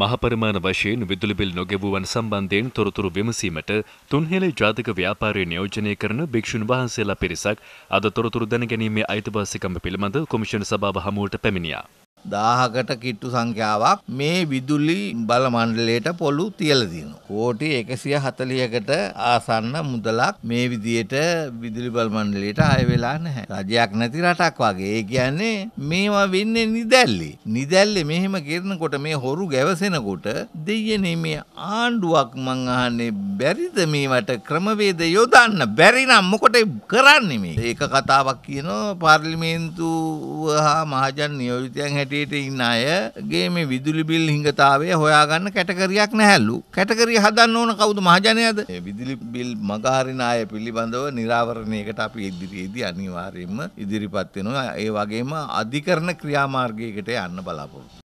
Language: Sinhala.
මහපරිමාණ වශයෙන් විදුලි බිල් නොගෙවුවන් සම්බන්ධයෙන් තොරතුරු විමසීමට තුන්හෙලේ ජාතික ව්‍යාපාරය නියෝජනය කරන භික්ෂුන් වහන්සේලා පිරිසක් අද තොරතුරු දැනගැනීමේ අයිතිවාසිකම පිළිබඳ කොමිෂන් සභාව හමුවට පැමිණියා. 1000කට කිට්ටු සංඛ්‍යාවක් මේ විදුලි බල මණ්ඩලයට පොළු තියලා තියෙනවා. කෝටි 140කට ආසන්න මුදලක් මේ විදියට විදුලි බල මණ්ඩලයට ආය වෙලා නැහැ. රජයක් නැති රටක් වගේ. ඒ කියන්නේ මේවා වෙන්නේ නිදැල්ලේ. නිදැල්ලේ මෙහෙම කරනකොට මේ හොරු ගැවසෙනකොට දෙයනේ මේ ආණ්ඩුවක් මං අහන්නේ බැරිද මේවට ක්‍රමවේද යොදන්න බැරි නම් මොකට කරන්නේ මේ? ඒක කතාවක් කියනවා පාර්ලිමේන්තුව හා මහජන නියෝජිතයන් හැටියට පිටියට ඉන්න අයගේ මේ විදුලි බිල් හිඟතාවය හොයාගන්න කැටගරියක් නැහැලු. කැටගරිය හදන්න ඕන කවුද මහජනයාද? මේ විදුලි බිල් මගහරින අය පිළිබඳව නිරාවරණයකට අපි ඉදිරියේදී අනිවාර්යයෙන්ම ඉදිරිපත් වෙනවා. ඒ වගේම අධිකරණ ක්‍රියාමාර්ගයකට යන්න බලාපොරොත්තු